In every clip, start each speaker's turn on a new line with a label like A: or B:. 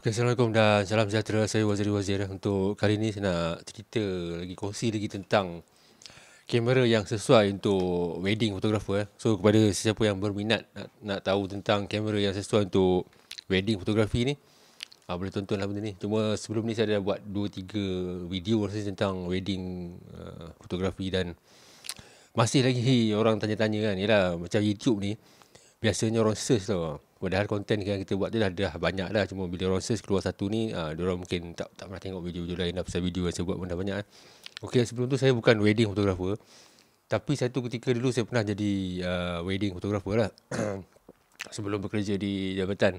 A: Okay, Assalamualaikum dan salam sejahtera saya Wazir Wazir Untuk kali ini saya nak cerita lagi kongsi lagi tentang Kamera yang sesuai untuk wedding photographer eh. So kepada sesiapa yang berminat nak, nak tahu tentang kamera yang sesuai untuk wedding fotografi ni ah, Boleh tonton lah benda ni Cuma sebelum ni saya dah buat 2-3 video tentang wedding uh, fotografi dan Masih lagi orang tanya-tanya kan Yalah macam YouTube ni Biasanya orang search tau Padahal konten yang kita buat tu dah, dah banyak dah Cuma bila Ronses keluar satu ni uh, Diorang mungkin tak tak pernah tengok video-video lain dah Pasal video yang saya buat pun dah banyak eh. Okay sebelum tu saya bukan wedding photographer Tapi satu ketika dulu saya pernah jadi uh, wedding photographer lah Sebelum bekerja di jabatan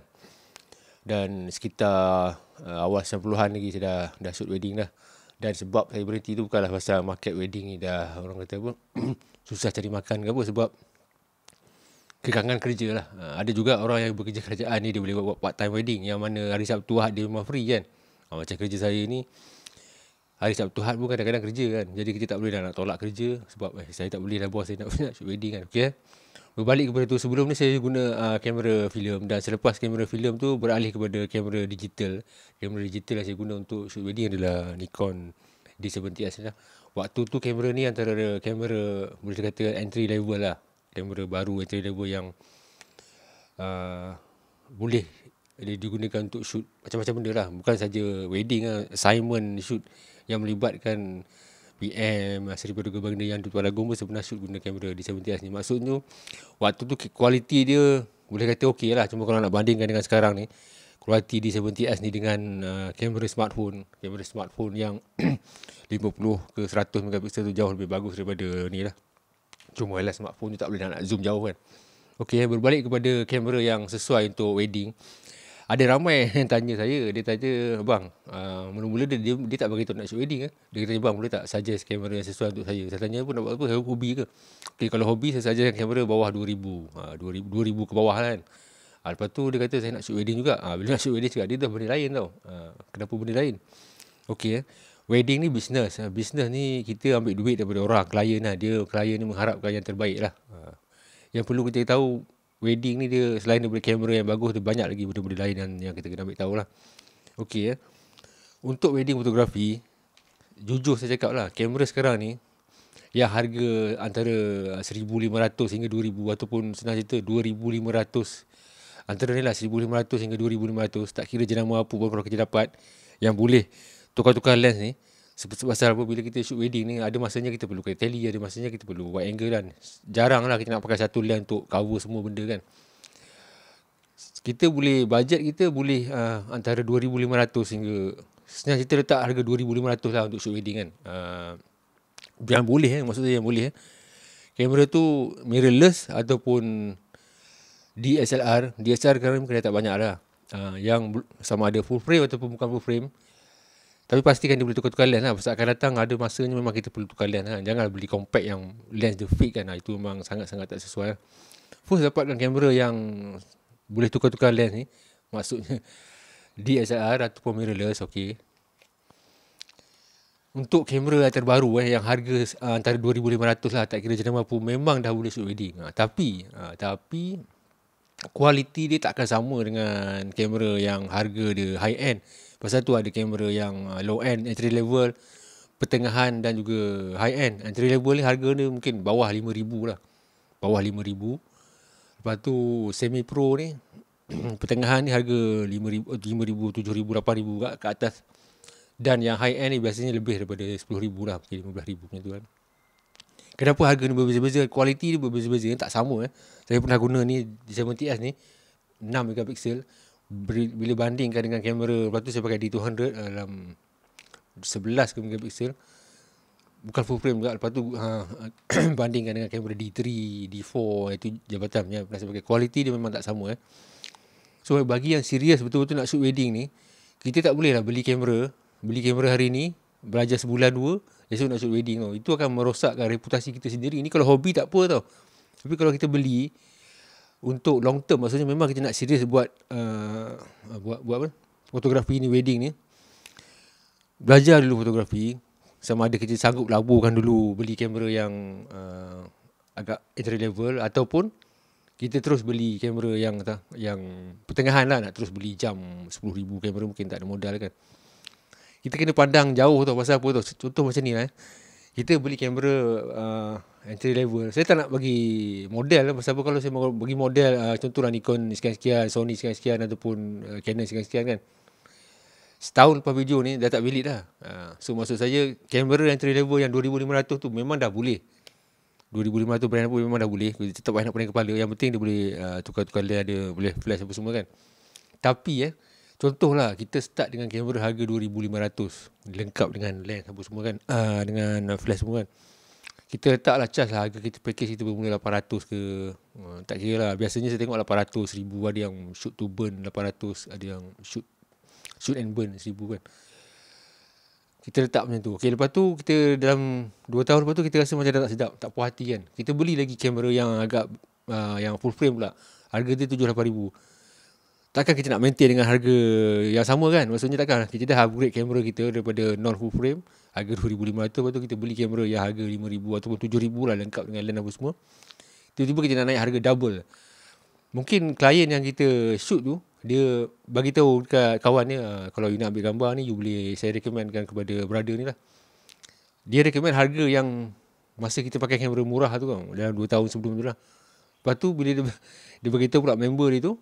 A: Dan sekitar uh, awal 90-an lagi saya dah, dah shoot wedding lah. dan sebab saya berhenti tu bukanlah pasal market wedding ni dah orang kata apa susah cari makan ke apa sebab kekangan kerja lah. Ha, ada juga orang yang bekerja kerajaan ni dia boleh buat, buat part time wedding yang mana hari Sabtu Ahad dia memang free kan. Ha, macam kerja saya ni hari Sabtu Ahad pun kadang-kadang kerja kan. Jadi kita tak boleh dah nak tolak kerja sebab eh, saya tak boleh dah buat saya nak, buat wedding kan. Okey. Eh? Berbalik kepada tu sebelum ni saya guna uh, kamera filem dan selepas kamera filem tu beralih kepada kamera digital. Kamera digital yang saya guna untuk shoot wedding adalah Nikon D70S lah. Waktu tu kamera ni antara kamera boleh dikatakan entry level lah kamera baru entry-level yang uh, boleh dia digunakan untuk shoot macam-macam benda lah bukan saja wedding lah assignment shoot yang melibatkan PM lah, Seri Paduka Bangunan yang Tuan Agung pun sebenarnya shoot guna kamera di 70s ni maksudnya waktu tu kualiti dia boleh kata okey lah cuma kalau nak bandingkan dengan sekarang ni kualiti di 70s ni dengan uh, kamera uh, smartphone kamera smartphone yang 50 ke 100 megapiksel tu jauh lebih bagus daripada ni lah Cuma lah smartphone tu tak boleh nak, nak zoom jauh kan. Okey, berbalik kepada kamera yang sesuai untuk wedding. Ada ramai yang tanya saya. Dia tanya, bang, uh, mula-mula dia, dia, dia tak beritahu nak shoot wedding. Eh? Dia tanya bang, boleh tak suggest kamera yang sesuai untuk saya? Saya tanya pun nak buat apa? Saya hobi ke? Okey, kalau hobi, saya suggest kamera bawah RM2,000. Uh, 2000 2000 ke bawah lah kan. Uh, lepas tu, dia kata, saya nak shoot wedding juga. Uh, bila nak shoot wedding juga, dia dah benda lain tau. Uh, kenapa benda lain? Okey, eh? wedding ni bisnes. Ha, bisnes ni kita ambil duit daripada orang, klien lah. Dia klien ni mengharapkan yang terbaik lah. Ha. Yang perlu kita tahu, wedding ni dia selain daripada kamera yang bagus, dia banyak lagi benda-benda lain yang, yang kita kena ambil tahu lah. Okey ya. Untuk wedding fotografi, jujur saya cakap lah, kamera sekarang ni, Ya harga antara RM1,500 hingga RM2,000 ataupun senang cerita RM2,500 antara ni lah RM1,500 hingga RM2,500 tak kira jenama apa pun kalau kita dapat yang boleh tukar-tukar lens ni sebab pasal apa bila kita shoot wedding ni ada masanya kita perlu kena tele ada masanya kita perlu wide angle kan jarang lah kita nak pakai satu lens untuk cover semua benda kan kita boleh budget kita boleh uh, antara 2500 sehingga. senang kita letak harga 2500 lah untuk shoot wedding kan uh, yang boleh eh, maksud yang boleh eh. kamera tu mirrorless ataupun DSLR DSLR kan kena tak banyak lah uh, yang sama ada full frame ataupun bukan full frame tapi pastikan dia boleh tukar-tukar lens lah. Sebab akan datang ada masanya memang kita perlu tukar lens lah. Jangan beli compact yang lens dia fit kan lah. Itu memang sangat-sangat tak sesuai lah. Fuse dapatkan kamera yang boleh tukar-tukar lens ni. Maksudnya DSLR ataupun mirrorless. Okay. Untuk kamera yang terbaru eh, yang harga uh, antara 2500 lah. Tak kira jenama pun memang dah boleh shoot wedding. Ha, tapi, ha, tapi kualiti dia takkan sama dengan kamera yang harga dia high end. Pasal tu ada kamera yang uh, low end entry level Pertengahan dan juga high end Entry level ni harga ni mungkin bawah RM5,000 lah Bawah RM5,000 Lepas tu semi pro ni Pertengahan ni harga RM5,000, RM7,000, RM8,000 kat, kat atas Dan yang high end ni biasanya lebih daripada RM10,000 lah Mungkin RM15,000 macam tu kan Kenapa harga ni berbeza-beza Kualiti ni berbeza-beza Tak sama eh Saya pernah guna ni 70S ni 6 megapixel bila bandingkan dengan kamera lepas tu saya pakai D200 uh, eh, dalam 11 ke megapixel bukan full frame juga lepas tu ha, bandingkan dengan kamera D3 D4 itu jabatan punya saya pakai kualiti dia memang tak sama eh so bagi yang serius betul-betul nak shoot wedding ni kita tak boleh lah beli kamera beli kamera hari ni belajar sebulan dua esok nak shoot wedding tau oh, itu akan merosakkan reputasi kita sendiri ni kalau hobi tak apa tau tapi kalau kita beli untuk long term maksudnya memang kita nak serius buat uh, buat buat apa fotografi ni wedding ni belajar dulu fotografi sama ada kita sanggup laburkan dulu beli kamera yang uh, agak entry level ataupun kita terus beli kamera yang tah? yang pertengahan lah nak terus beli jam 10,000 kamera mungkin tak ada modal kan. Kita kena pandang jauh tu pasal apa tu. Contoh macam ni lah. Eh kita beli kamera uh, entry level. Saya tak nak bagi model lah. Sebab kalau saya bagi model uh, contohlah Nikon sekian-sekian, Sony sekian-sekian ataupun uh, Canon sekian-sekian kan. Setahun lepas video ni dah tak valid dah. Uh, so maksud saya kamera entry level yang 2500 tu memang dah boleh. 2500 brand pun memang dah boleh. Kita tetap nak pening kepala. Yang penting dia boleh uh, tukar-tukar dia ada boleh flash apa semua kan. Tapi eh, Contohlah kita start dengan kamera harga 2500 lengkap dengan lens apa semua kan ah, uh, dengan flash semua kan. Kita letaklah charge lah harga kita package kita bermula 800 ke uh, tak kira lah biasanya saya tengok 800 ribu ada yang shoot to burn 800 ada yang shoot shoot and burn 1000 kan. Kita letak macam tu. Okay, lepas tu kita dalam 2 tahun lepas tu kita rasa macam dah tak sedap, tak puas hati kan. Kita beli lagi kamera yang agak uh, yang full frame pula. Harga dia 7-8 ribu takkan kita nak maintain dengan harga yang sama kan maksudnya takkan kita dah upgrade kamera kita daripada non full frame harga 2500 lepas tu kita beli kamera yang harga 5000 ataupun 7000 lah lengkap dengan lens apa semua tiba-tiba kita nak naik harga double mungkin klien yang kita shoot tu dia bagi tahu dekat kawan dia ah, kalau you nak ambil gambar ni you boleh saya recommendkan kepada brother ni lah dia recommend harga yang masa kita pakai kamera murah tu kan dalam 2 tahun sebelum tu lah lepas tu bila dia, dia beritahu pula member dia tu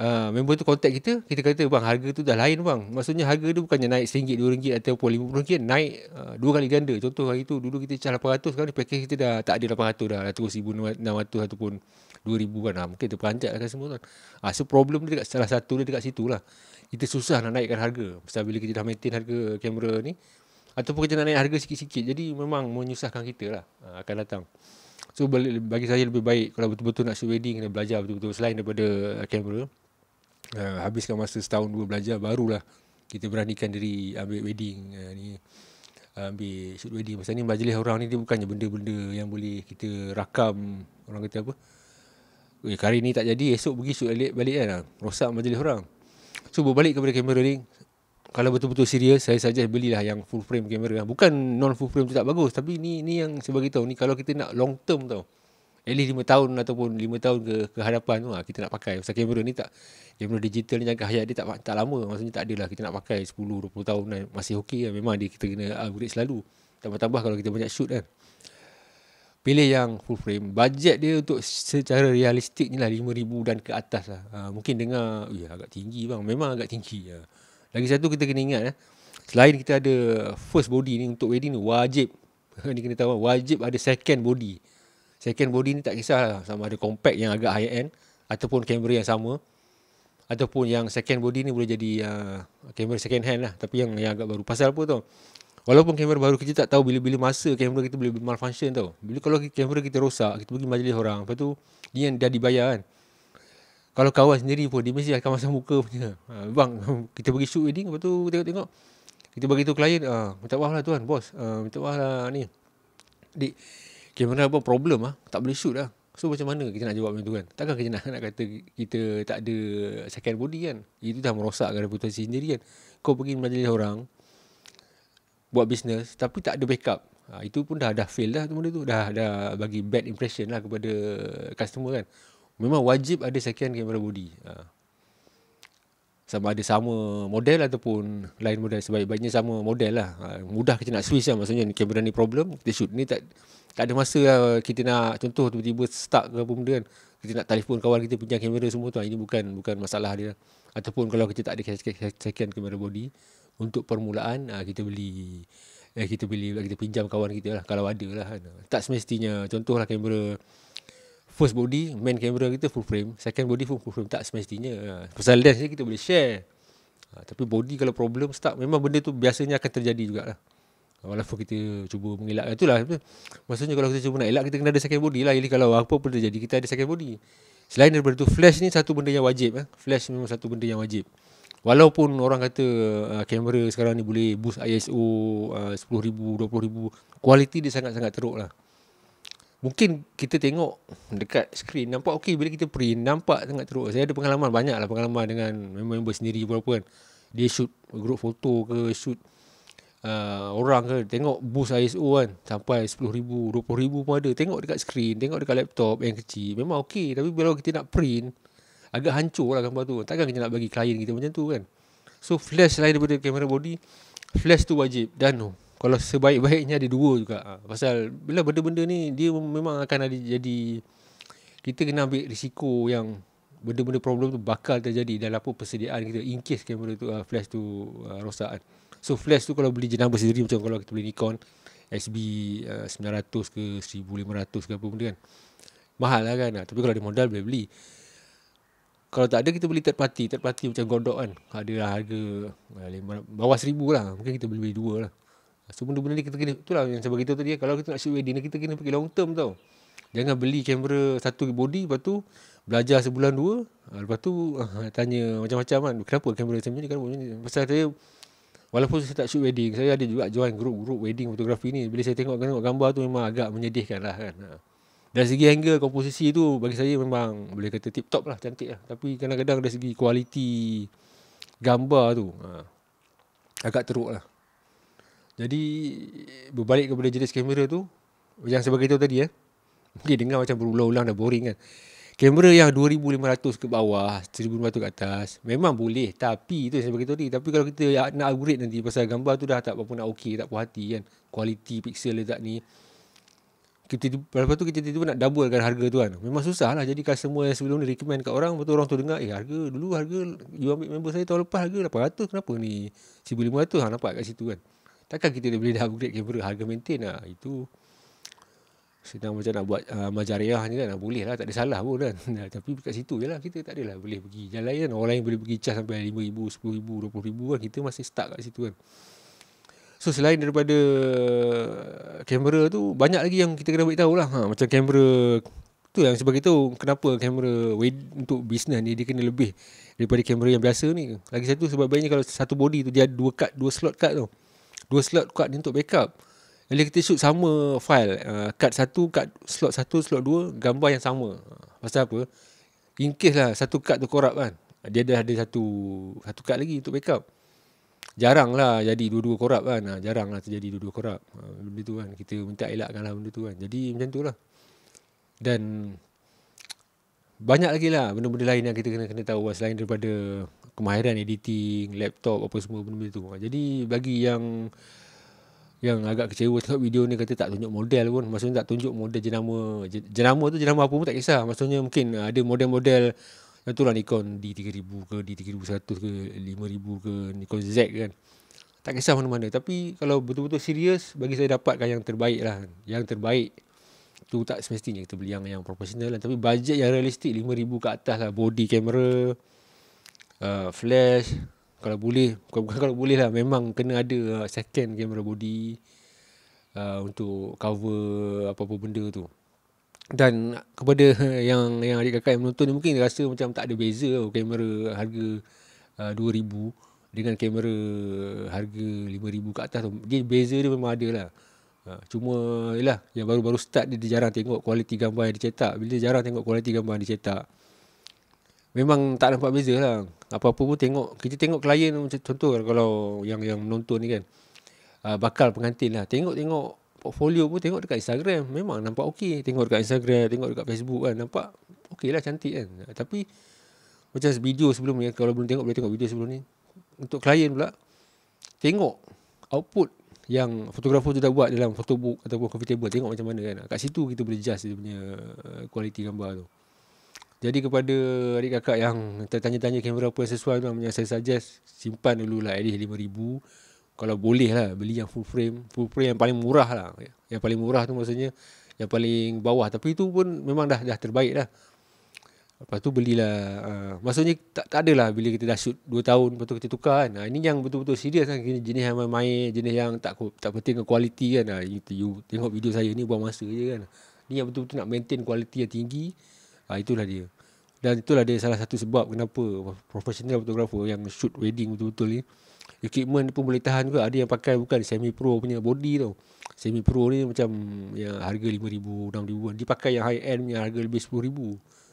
A: uh, member tu contact kita kita kata bang harga tu dah lain bang maksudnya harga tu bukannya naik RM1, RM2 ataupun RM50 naik uh, dua kali ganda contoh hari tu dulu kita cari RM800 sekarang paket kita dah tak ada RM800 dah dah terus RM1,600 ataupun RM2,000 kan lah. mungkin terperanjat lah kan semua kan uh, so problem dia dekat salah satu dia dekat situ lah kita susah nak naikkan harga sebab bila kita dah maintain harga kamera ni ataupun kita nak naik harga sikit-sikit jadi memang menyusahkan kita lah uh, akan datang So bagi saya lebih baik kalau betul-betul nak shoot wedding kena belajar betul-betul selain daripada kamera. Uh, uh, habiskan masa setahun dua belajar barulah kita beranikan diri ambil wedding uh, ni ambil shoot wedding masa ni majlis orang ni dia bukannya benda-benda yang boleh kita rakam orang kata apa Weh, hari ni tak jadi esok pergi shoot balik, balik kan lah. rosak majlis orang so berbalik kepada kamera ni kalau betul-betul serius saya suggest belilah yang full frame kamera bukan non full frame tu tak bagus tapi ni ni yang sebagai tahu ni kalau kita nak long term tau at least 5 tahun ataupun 5 tahun ke, ke hadapan tu lah kita nak pakai pasal kamera ni tak kamera digital ni jaga hayat dia tak tak lama maksudnya tak adalah kita nak pakai 10 20 tahun kan. masih okey kan. memang dia kita kena upgrade selalu tambah-tambah kalau kita banyak shoot kan pilih yang full frame budget dia untuk secara realistik ni lah 5000 dan ke atas lah ha, mungkin dengar oh, ya agak tinggi bang memang agak tinggi ya. lagi satu kita kena ingat eh. selain kita ada first body ni untuk wedding ni wajib ni kena tahu wajib ada second body Second body ni tak kisahlah sama ada compact yang agak high end ataupun camera yang sama ataupun yang second body ni boleh jadi uh, camera second hand lah tapi yang yang agak baru pasal apa tu walaupun camera baru kita tak tahu bila-bila masa camera kita boleh malfunction tau bila kalau camera kita rosak kita pergi majlis orang lepas tu dia yang dah dibayar kan kalau kawan sendiri pun dia mesti akan masang muka punya uh, bang kita pergi shoot wedding lepas tu tengok-tengok kita bagi tu klien uh, ah, minta maaf lah tuan bos uh, minta maaf lah ni dik kamera pun problem ah tak boleh shoot lah so macam mana kita nak jawab macam tu kan takkan kita nak, nak kata kita tak ada second body kan itu dah merosakkan reputasi sendiri kan kau pergi menjadi orang buat bisnes tapi tak ada backup ha, itu pun dah dah fail dah tu benda tu dah dah bagi bad impression lah kepada customer kan memang wajib ada second camera body ha sama ada sama model ataupun lain model sebaik-baiknya sama model lah ha, mudah kita nak switch lah maksudnya kamera ni problem kita shoot ni tak tak ada masa lah kita nak contoh tiba-tiba stuck ke apa benda kan kita nak telefon kawan kita pinjam kamera semua tu ha, ini bukan bukan masalah dia ataupun kalau kita tak ada second kamera body untuk permulaan ha, kita beli eh, kita beli kita pinjam kawan kita lah kalau ada lah kan. tak semestinya contohlah kamera first body main camera kita full frame second body full, full frame tak semestinya ha. pasal lens ni kita boleh share ha, tapi body kalau problem start memang benda tu biasanya akan terjadi jugalah ha, walaupun kita cuba mengelak itulah maksudnya kalau kita cuba nak elak kita kena ada second body lah Jadi kalau apa pun terjadi kita ada second body selain daripada tu flash ni satu benda yang wajib eh. flash memang satu benda yang wajib walaupun orang kata ha, kamera sekarang ni boleh boost ISO uh, 10,000 20,000 kualiti dia sangat-sangat teruk lah Mungkin kita tengok dekat skrin nampak okey bila kita print nampak sangat teruk. Saya ada pengalaman banyak lah pengalaman dengan member-member sendiri pun kan. Dia shoot group foto ke shoot uh, orang ke tengok boost ISO kan sampai 10,000, 20,000 pun ada. Tengok dekat skrin, tengok dekat laptop yang kecil memang okey tapi bila kita nak print agak hancur lah gambar tu. Takkan kita nak bagi klien kita macam tu kan. So flash lain daripada kamera body, flash tu wajib dan kalau sebaik-baiknya ada dua juga ha, pasal bila benda-benda ni dia memang akan ada jadi kita kena ambil risiko yang benda-benda problem tu bakal terjadi dalam apa persediaan kita in case kamera tu uh, flash tu uh, rosak kan. So flash tu kalau beli jenama sendiri macam kalau kita beli Nikon SB uh, 900 ke 1500 ke apa benda kan. Mahal lah kan. Ha, tapi kalau ada modal boleh beli. Kalau tak ada kita beli third party. Third party macam Godot kan. Ada lah harga uh, bawah 1000 lah. Mungkin kita boleh beli dua lah. So benda-benda ni kita kena Itulah yang saya beritahu tadi Kalau kita nak shoot wedding Kita kena pergi long term tau Jangan beli kamera satu body Lepas tu belajar sebulan dua ha, Lepas tu ah, ha, tanya macam-macam kan Kenapa kamera saya macam ni Kenapa macam ni Pasal saya Walaupun saya tak shoot wedding Saya ada juga join grup-grup wedding fotografi ni Bila saya tengok, tengok gambar tu memang agak menyedihkan lah kan ha. Dari segi angle komposisi tu Bagi saya memang boleh kata tip top lah Cantik lah Tapi kadang-kadang dari segi kualiti gambar tu Agak teruk lah jadi berbalik kepada jenis kamera tu yang saya beritahu tadi ya. Eh. Okay, dengar macam berulang-ulang dah boring kan. Kamera yang 2500 ke bawah, 1500 ke atas memang boleh tapi itu yang saya beritahu tadi. Tapi kalau kita ya, nak upgrade nanti pasal gambar tu dah tak apa-apa nak okey, tak puas hati kan. Kualiti pixel dia tak ni. Kita lepas tu kita tiba-tiba nak double kan harga tu kan. Memang susah lah. Jadi semua yang sebelum ni recommend kat orang, betul orang tu dengar, eh harga dulu harga you ambil member saya tahun lepas harga 800 kenapa ni? 1500 ha ah, nampak kat situ kan. Takkan kita boleh dah upgrade kamera harga maintain lah. Itu sedang macam nak buat uh, majariah ni kan. Ah, boleh lah. Tak ada salah pun kan. Tapi kat situ je lah. Kita tak adalah boleh pergi jalan lain kan. Orang lain boleh pergi cas sampai RM5,000, RM10,000, RM20,000 kan. Kita masih stuck kat situ kan. So selain daripada kamera tu, banyak lagi yang kita kena tahu lah. Ha, macam kamera tu lah yang sebab itu kenapa kamera untuk bisnes ni dia kena lebih daripada kamera yang biasa ni. Lagi satu sebab banyaknya kalau satu body tu dia ada dua card, dua slot card tu dua slot kuat ni untuk backup. Jadi kita shoot sama file, uh, satu, kad slot satu, slot dua, gambar yang sama. Ah, pasal apa? In case lah satu kad tu korap kan. Dia dah ada satu satu card lagi untuk backup. Jarang lah jadi dua-dua korap kan. Ha, jarang lah terjadi dua-dua korap. Ha, benda tu kan. Kita minta elakkan lah benda tu kan. Jadi macam tu lah. Dan banyak lagi lah benda-benda lain yang kita kena kena tahu lah, selain daripada kemahiran editing, laptop apa semua benda-benda tu. Jadi bagi yang yang agak kecewa tengok video ni kata tak tunjuk model pun maksudnya tak tunjuk model jenama jenama tu jenama apa pun tak kisah maksudnya mungkin ah, ada model-model yang tu lah Nikon D3000 ke D3100 ke 5000 ke Nikon Z kan tak kisah mana-mana tapi kalau betul-betul serius bagi saya dapatkan yang terbaik lah yang terbaik tu tak semestinya kita beli yang yang profesional lah. tapi bajet yang realistik 5000 ke atas lah body camera uh, flash kalau boleh bukan, bukan kalau boleh lah memang kena ada uh, second camera body uh, untuk cover apa-apa benda tu dan kepada yang yang adik kakak yang menonton ni mungkin rasa macam tak ada beza tau kamera harga uh, 2000 dengan kamera harga 5000 ke atas tu. Jadi beza dia memang ada lah. Ha, cuma yalah yang baru-baru start dia, dia jarang tengok kualiti gambar yang dicetak. Bila dia jarang tengok kualiti gambar yang dicetak. Memang tak nampak beza lah. Apa-apa pun tengok. Kita tengok klien macam contoh kan, kalau yang yang menonton ni kan. Ha, bakal pengantin lah. Tengok-tengok portfolio pun tengok dekat Instagram. Memang nampak okey. Tengok dekat Instagram, tengok dekat Facebook kan. Nampak okey lah cantik kan. Ha, tapi macam video sebelum ni. Kalau belum tengok boleh tengok video sebelum ni. Untuk klien pula. Tengok output yang fotografer tu dah buat dalam photobook ataupun coffee table tengok macam mana kan kat situ kita boleh adjust dia punya kualiti uh, gambar tu jadi kepada adik kakak yang tertanya-tanya kamera apa yang sesuai tu yang saya suggest simpan dulu lah at least 5000 kalau boleh lah beli yang full frame full frame yang paling murah lah yang paling murah tu maksudnya yang paling bawah tapi itu pun memang dah dah terbaik lah Lepas tu belilah uh, Maksudnya tak, tak adalah Bila kita dah shoot 2 tahun Lepas tu kita tukar kan uh, Ini yang betul-betul serius kan Jenis yang main-main Jenis yang tak tak penting ke kualiti kan uh, you, you, tengok video saya ni Buang masa je kan Ni yang betul-betul nak maintain Kualiti yang tinggi uh, Itulah dia Dan itulah dia salah satu sebab Kenapa Professional photographer Yang shoot wedding betul-betul ni Equipment pun boleh tahan juga Ada yang pakai bukan Semi pro punya body tau Semi pro ni macam Yang harga RM5,000 RM6,000 Dia pakai yang high end Yang harga lebih RM10,000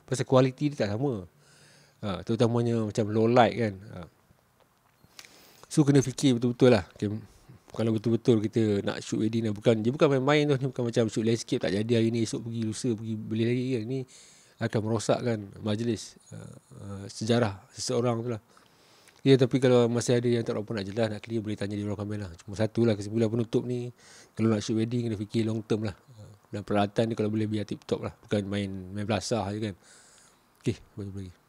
A: Pasal kualiti dia tak sama ha, Terutamanya macam low light kan ha. So kena fikir betul-betul lah okay. Kalau betul-betul kita nak shoot wedding dan bukan, Dia bukan main-main tu Ni bukan macam shoot landscape Tak jadi hari ni Esok pergi lusa pergi beli lagi kan Ni akan merosakkan majlis uh, uh, Sejarah seseorang tu lah Ya yeah, tapi kalau masih ada yang tak berapa nak jelas Nak clear boleh tanya di ruang kamera lah Cuma satu lah kesimpulan penutup ni Kalau nak shoot wedding kena fikir long term lah dan peralatan ni kalau boleh biar tip top lah bukan main main belasah je kan okey boleh lagi